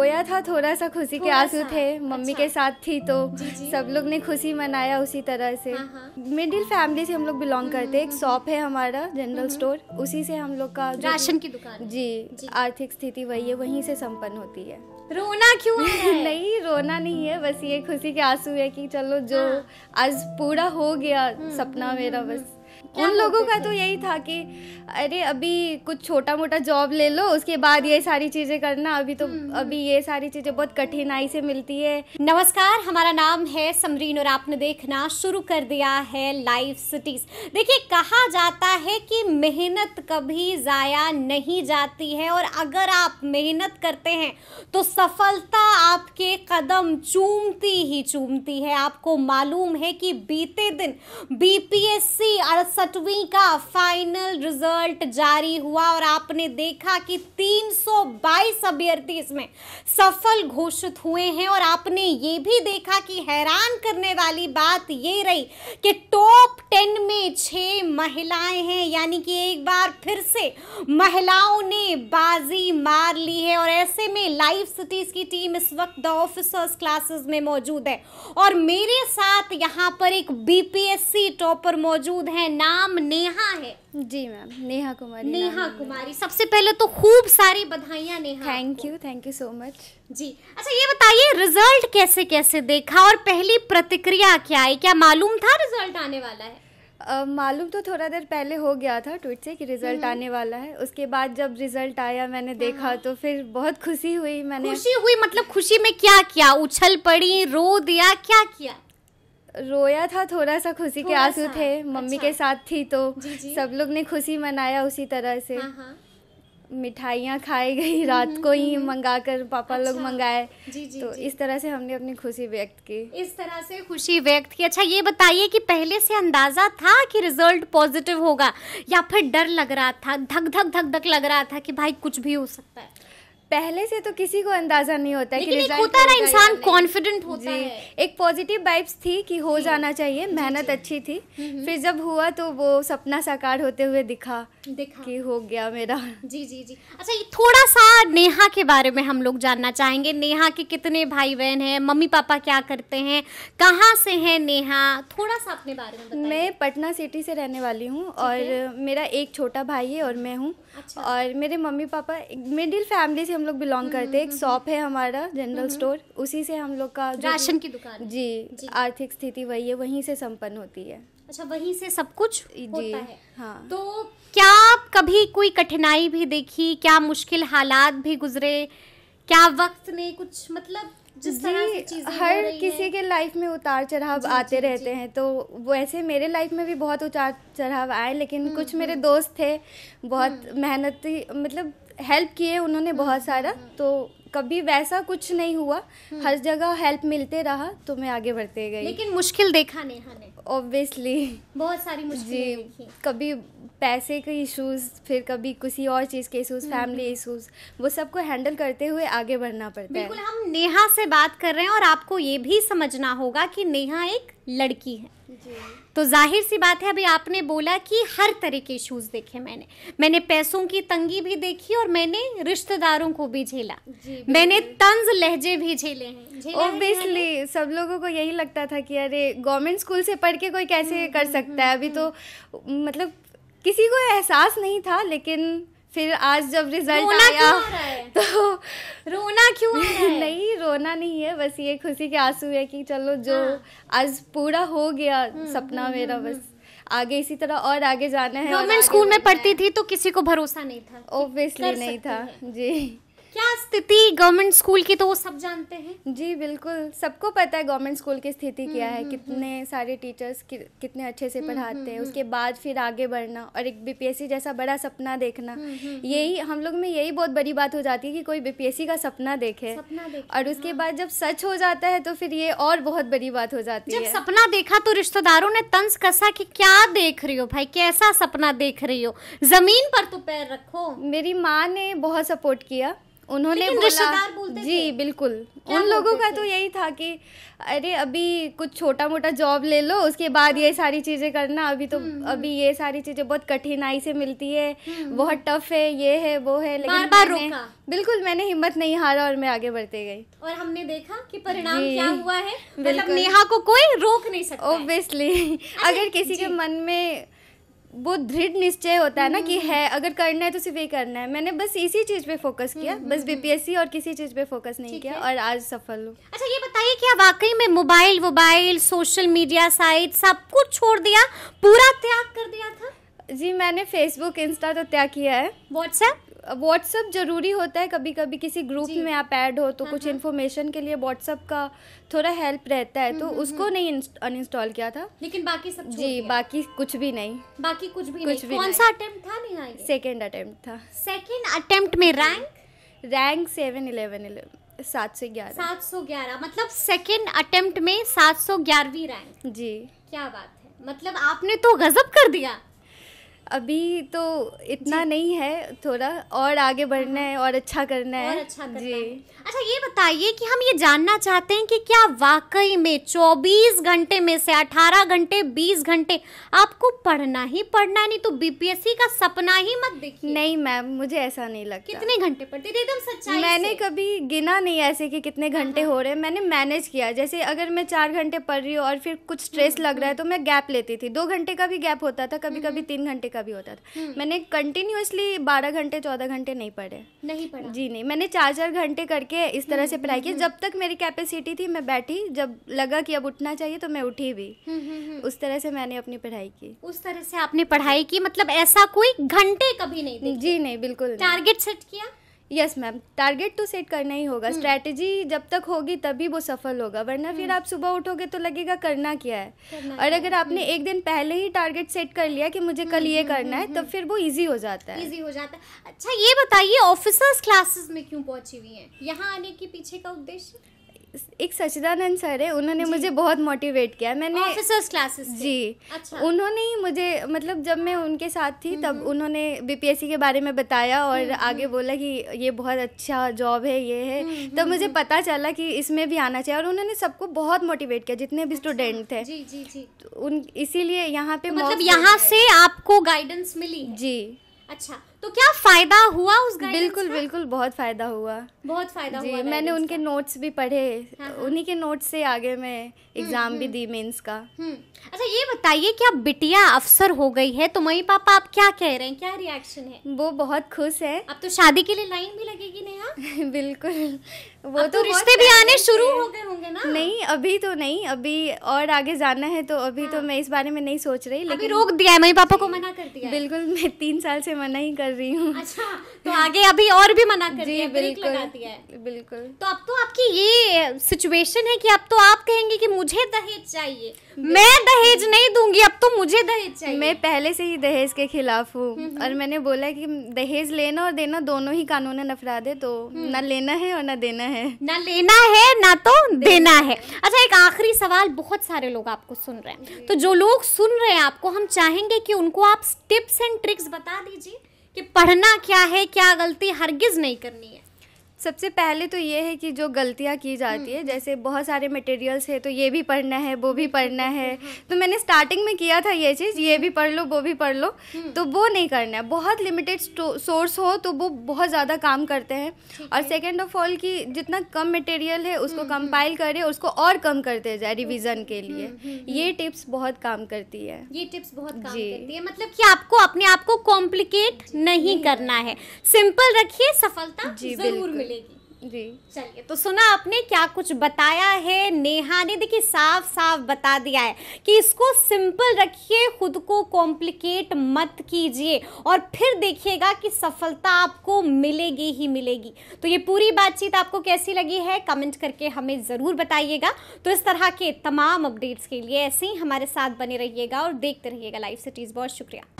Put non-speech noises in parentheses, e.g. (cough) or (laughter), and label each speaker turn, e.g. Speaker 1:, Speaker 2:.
Speaker 1: रोया था थोड़ा सा खुशी के आंसू थे मम्मी अच्छा। के साथ थी तो सब लोग ने खुशी मनाया उसी तरह से हाँ, हाँ। मिडिल फैमिली से हम लोग बिलोंग हम्म, करते हैं एक हम्म, शॉप हम्म। है हमारा जनरल स्टोर उसी से हम लोग का राशन की दुकान जी, जी। आर्थिक स्थिति वही है वहीं से संपन्न होती है रोना क्यों (laughs) है? नहीं रोना नहीं है बस ये खुशी के आंसू है कि चलो जो हाँ। आज पूरा हो गया सपना मेरा बस उन लोगों का तो यही था कि अरे अभी कुछ छोटा मोटा जॉब ले लो उसके बाद ये सारी चीजें करना अभी तो हम्म। अभी ये सारी चीजें बहुत कठिनाई से मिलती है नमस्कार हमारा नाम है समरीन और आपने देखना शुरू कर दिया है लाइव सिटीज देखिए कहा जाता है कि मेहनत कभी जाया नहीं जाती है और अगर आप मेहनत करते हैं तो सफलता आपके कदम चूमती ही चूमती है आपको मालूम है कि बीते दिन बीपीएससी अड़सठ सत्रहवीं का फाइनल रिजल्ट जारी हुआ और आपने देखा कि 322 अभ्यर्थी इसमें सफल घोषित हुए हैं और आपने ये भी देखा कि हैरान करने वाली बात ये रही कि टोटल टेन में छह महिलाएं हैं यानी कि एक बार फिर से महिलाओं ने बाजी मार ली है और ऐसे में लाइव सिटीज़ की टीम इस वक्त द ऑफिसर्स क्लासेस में मौजूद है और मेरे साथ यहाँ पर एक बीपीएससी टॉपर मौजूद है नाम नेहा है जी मैम नेहा कुमारी नेहा कुमारी सबसे पहले तो खूब सारी बधाइयाँ Neha thank you thank you so much जी अच्छा ये बताइए रिजल्ट कैसे कैसे देखा और पहली प्रतिक्रिया क्या आई क्या मालूम था रिजल्ट आने वाला है Uh, मालूम तो थोड़ा देर पहले हो गया था ट्विट से कि रिजल्ट हम्म। आने वाला है उसके बाद जब रिजल्ट आया मैंने देखा हाँ। तो फिर बहुत खुशी हुई मैंने खुशी हुई मतलब खुशी में क्या किया उछल पड़ी रो दिया क्या किया रोया था थोड़ा सा खुशी के आंसू थे मम्मी अच्छा। के साथ थी तो जी जी। सब लोग ने खुशी मनाया उसी तरह से हाँ, हाँ। मिठाइयाँ खाई गई हम्म, रात को ही हम्म, हम्म। मंगा कर पापा अच्छा, लोग मंगाए तो जी। इस तरह से हमने अपनी खुशी व्यक्त की इस तरह से खुशी व्यक्त की अच्छा ये बताइए कि पहले से अंदाजा था कि रिजल्ट पॉजिटिव होगा या फिर डर लग रहा था धक धक धक धक लग रहा था कि भाई कुछ भी हो सकता है पहले से तो किसी को अंदाजा नहीं होता लेकिन कि होता ना इंसान कॉन्फिडेंट होता है एक पॉजिटिव वाइब्स थी कि हो जाना चाहिए मेहनत अच्छी थी फिर जब हुआ तो वो सपना साकार होते हुए दिखा दिखा कि हो गया मेरा जी जी जी अच्छा ये थोड़ा सा नेहा के बारे में हम लोग जानना चाहेंगे नेहा के कितने भाई बहन हैं मम्मी पापा क्या करते हैं कहाँ से हैं नेहा थोड़ा सा अपने बारे में मैं पटना सिटी से रहने वाली हूँ और मेरा एक छोटा भाई है और मैं हूँ अच्छा। और मेरे मम्मी पापा मिडिल फैमिली से हम लोग बिलोंग हम्म, करते हैं एक शॉप हम्म, हम्म। है हमारा जनरल स्टोर उसी से हम लोग का राशन की दुकान जी, जी आर्थिक स्थिति वही है वहीं से संपन्न होती है अच्छा वहीं से सब कुछ जी होता है हाँ तो क्या आप कभी कोई कठिनाई भी देखी क्या मुश्किल हालात भी गुजरे क्या वक्त ने कुछ मतलब जिस जी हर किसी के लाइफ में उतार चढ़ाव आते जी, रहते जी. हैं तो वैसे मेरे लाइफ में भी बहुत उतार चढ़ाव आए लेकिन कुछ मेरे दोस्त थे बहुत मेहनती मतलब हेल्प किए उन्होंने बहुत सारा हम्म। तो कभी वैसा कुछ नहीं हुआ हम्म। हर जगह हेल्प मिलते रहा तो मैं आगे बढ़ते गई लेकिन मुश्किल देखा नहीं हाँ ऑब्वियसली बहुत सारी मुश्किलें कभी पैसे के इश्यूज़ फिर कभी किसी और चीज़ के इशूज़ फैमिली इशूज़ वो सबको हैंडल करते हुए आगे बढ़ना पड़ता बिल्कुल है हम नेहा से बात कर रहे हैं और आपको ये भी समझना होगा कि नेहा एक लड़की है तो जाहिर सी बात है अभी आपने बोला कि हर तरह के इश्यूज देखे मैंने मैंने पैसों की तंगी भी देखी और मैंने रिश्तेदारों को भी झेला मैंने तंज लहजे भी झेले हैं ओब्वियसली सब लोगों को यही लगता था कि अरे गवर्नमेंट स्कूल से पढ़ के कोई कैसे हम्म, कर सकता है हम्म, अभी हम्म, तो मतलब किसी को एहसास नहीं था लेकिन फिर आज जब रिजल्ट आया तो रोना क्यों है (laughs) नहीं रोना नहीं है बस ये खुशी के आंसू है कि चलो जो हाँ। आज पूरा हो गया हम्म, हम्म, सपना हम्म, मेरा बस आगे इसी तरह और आगे जाना है स्कूल में पढ़ती थी तो किसी को भरोसा नहीं था ओबियसली नहीं था जी क्या स्थिति गवर्नमेंट स्कूल की तो वो सब जानते हैं जी बिल्कुल सबको पता है गवर्नमेंट स्कूल की स्थिति क्या है हम्म, हम्म, कितने हम्म। सारे टीचर्स कि, कितने अच्छे से पढ़ाते हैं उसके बाद फिर आगे बढ़ना और एक बीपीएससी जैसा बड़ा सपना देखना यही हम लोग में यही बहुत बड़ी बात हो जाती है कि कोई बीपीएससी का सपना देखे सपना देखे और उसके हाँ। बाद जब सच हो जाता है तो फिर ये और बहुत बड़ी बात हो जाती है सपना देखा तो रिश्तेदारों ने तंज कसा की क्या देख रही हो भाई कैसा सपना देख रही हो जमीन पर तो पैर रखो मेरी माँ ने बहुत सपोर्ट किया उन्होंने बोला जी बिल्कुल उन लोगों का तो यही था कि अरे अभी कुछ छोटा मोटा जॉब ले लो उसके बाद ये सारी चीज़ें करना अभी तो हम्म, हम्म। अभी ये सारी चीज़ें बहुत कठिनाई से मिलती है हम्म, बहुत टफ है ये है वो है लेकिन बार रोका बिल्कुल मैंने हिम्मत नहीं हारा और मैं आगे बढ़ते गई और हमने देखा कि परिणाम क्या हुआ है मतलब नेहा को कोई रोक नहीं सकता ओब्वियसली अगर किसी के मन में वो दृढ़ निश्चय होता है ना कि हम्म। है अगर करना है तो सिर्फ ये करना है मैंने बस इसी चीज़ पे फोकस किया हम्म, बस बीपीएससी हम्म, और किसी चीज़ पे फोकस नहीं किया और आज सफल हूँ अच्छा ये बताइए क्या वाकई में मोबाइल वोबाइल सोशल मीडिया साइट सब कुछ छोड़ दिया पूरा त्याग कर दिया था जी मैंने फेसबुक इंस्टा तो त्याग किया है व्हाट्सएप व्हाट्सअप ज़रूरी होता है कभी कभी किसी ग्रुप में आप ऐड हो तो कुछ इन्फॉर्मेशन के लिए व्हाट्सअप का थोड़ा हेल्प रहता है तो उसको नहीं अनइंस्टॉल किया था लेकिन बाकी सब जी बाकी कुछ भी नहीं बाकी कुछ भी कुछ भी कौन सा अटेम्प्ट था नहीं सेकेंड अटेम्प्ट था सेकेंड अटेम्प्ट में rank rank seven eleven eleven सात सौ ग्यारह सात सौ ग्यारह मतलब सेकेंड अटेम्प्ट में सात सौ ग्यारहवीं रैंक जी क्या बात है मतलब आपने तो गजब कर दिया अभी तो इतना नहीं है थोड़ा और आगे बढ़ना है हाँ। और अच्छा करना है अच्छा करना जी है। अच्छा ये बताइए कि हम ये जानना चाहते हैं कि क्या वाकई में 24 घंटे में से 18 घंटे 20 घंटे आपको पढ़ना ही पढ़ना नहीं तो बीपीएससी का सपना ही मत देखिए नहीं मैम मुझे ऐसा नहीं लगता कितने घंटे पढ़ते थे एकदम सच्चाई मैंने कभी गिना नहीं ऐसे कि कितने हाँ, घंटे हाँ। हो रहे हैं मैंने मैनेज किया जैसे अगर मैं चार घंटे पढ़ रही हूँ और फिर कुछ स्ट्रेस हम्म, लग रहा है हम्म। तो मैं गैप लेती थी दो घंटे का भी गैप होता था कभी कभी हम्म, तीन घंटे का का भी होता था हम्म। मैंने कंटिन्यूसली बारह घंटे चौदह घंटे नहीं पढ़े नहीं पढ़ा जी नहीं मैंने चार चार घंटे करके इस तरह से हम्म, पढ़ाई की हम्म, जब तक मेरी कैपेसिटी थी मैं बैठी जब लगा कि अब उठना चाहिए तो मैं उठी भी उस तरह से मैंने अपनी पढ़ाई की उस तरह से आपने पढ़ाई की मतलब ऐसा कोई घंटे कभी नहीं जी नहीं बिल्कुल टारगेट सेट किया यस मैम टारगेट तो सेट करना ही होगा स्ट्रैटेजी hmm. जब तक होगी तभी वो सफल होगा वरना फिर hmm. आप सुबह उठोगे तो लगेगा करना क्या है करना और अगर आपने hmm. एक दिन पहले ही टारगेट सेट कर लिया कि मुझे कल ये करना है तो फिर वो इजी हो जाता है इजी हो जाता है अच्छा ये बताइए ऑफिसर्स क्लासेस में क्यों पहुंची हुई हैं यहाँ आने के पीछे का उद्देश्य एक सचिदानंद सर है उन्होंने मुझे बहुत मोटिवेट किया मैंने ऑफिसर्स क्लासेस जी अच्छा। उन्होंने ही मुझे मतलब जब मैं उनके साथ थी तब उन्होंने बीपीएससी के बारे में बताया और आगे बोला कि ये बहुत अच्छा जॉब है ये है तब मुझे पता चला कि इसमें भी आना चाहिए और उन्होंने सबको बहुत मोटिवेट किया जितने भी स्टूडेंट अच्छा। थे तो उन इसीलिए यहाँ पे तो मतलब यहाँ से आपको गाइडेंस मिली जी अच्छा तो क्या फायदा हुआ उस बिल्कुल का? बिल्कुल बहुत फायदा हुआ बहुत फायदा जी, हुआ मैंने उनके नोट्स भी पढ़े हाँ, हाँ। उन्हीं के नोट्स से आगे मैं एग्जाम भी हम्म, दी मेंस का हम्म, हम्म। अच्छा ये बताइए कि बिटिया अफसर हो गई है तो मम्मी पापा आप क्या कह रहे हैं क्या रिएक्शन है वो बहुत खुश है अब तो शादी के लिए लाइन भी लगेगी नया (laughs) बिल्कुल वो तो, तो रिश्ते भी आने शुरू हो गए होंगे ना नहीं अभी तो नहीं अभी और आगे जाना है तो अभी तो हाँ। मैं इस बारे में नहीं सोच रही लेकिन रोक दिया है मम्मी पापा को मना कर दिया बिल्कुल मैं तीन साल से मना ही कर कर रही हूँ अच्छा (laughs) तो आगे अभी और भी मना कर है बिल्कुल बिल्कुल तो अब तो आपकी ये सिचुएशन है कि अब तो आप कहेंगे कि मुझे दहेज चाहिए मैं दहेज नहीं दूंगी अब तो मुझे दहेज चाहिए मैं पहले से ही दहेज के खिलाफ हूँ हम्म, हम्म। और मैंने बोला कि दहेज लेना और देना दोनों ही कानून नफरा दे तो हम्म। ना लेना है और ना देना है ना लेना है ना तो देना है अच्छा एक आखिरी सवाल बहुत सारे लोग आपको सुन रहे हैं तो जो लोग सुन रहे हैं आपको हम चाहेंगे कि उनको आप टिप्स एंड ट्रिक्स बता दीजिए कि पढ़ना क्या है क्या गलती हरगिज नहीं करनी है सबसे पहले तो ये है कि जो गलतियाँ की जाती है हम्म। जैसे बहुत सारे मटेरियल्स है तो ये भी पढ़ना है वो भी पढ़ना है (laughs) हम्म। तो मैंने स्टार्टिंग में किया था ये चीज़ ये भी पढ़ लो वो भी पढ़ लो हम्म। तो वो नहीं करना है बहुत लिमिटेड सोर्स हो तो वो बहुत ज़्यादा काम करते हैं और सेकेंड ऑफ ऑल कि जितना कम मटेरियल है उसको कंपाइल करें उसको और कम करते जाए रिविज़न के लिए ये टिप्स बहुत काम करती है ये टिप्स बहुत काम करती है मतलब कि आपको अपने आप को कॉम्प्लिकेट नहीं करना है सिंपल रखिए सफलता जी बिल्कुल मिलेगी जी चलिए तो सुना आपने क्या कुछ बताया है नेहा ने देखिए साफ साफ बता दिया है कि इसको सिंपल रखिए खुद को कॉम्प्लिकेट मत कीजिए और फिर देखिएगा कि सफलता आपको मिलेगी ही मिलेगी तो ये पूरी बातचीत आपको कैसी लगी है कमेंट करके हमें ज़रूर बताइएगा तो इस तरह के तमाम अपडेट्स के लिए ऐसे ही हमारे साथ बने रहिएगा और देखते रहिएगा लाइव सिटीज़ बहुत शुक्रिया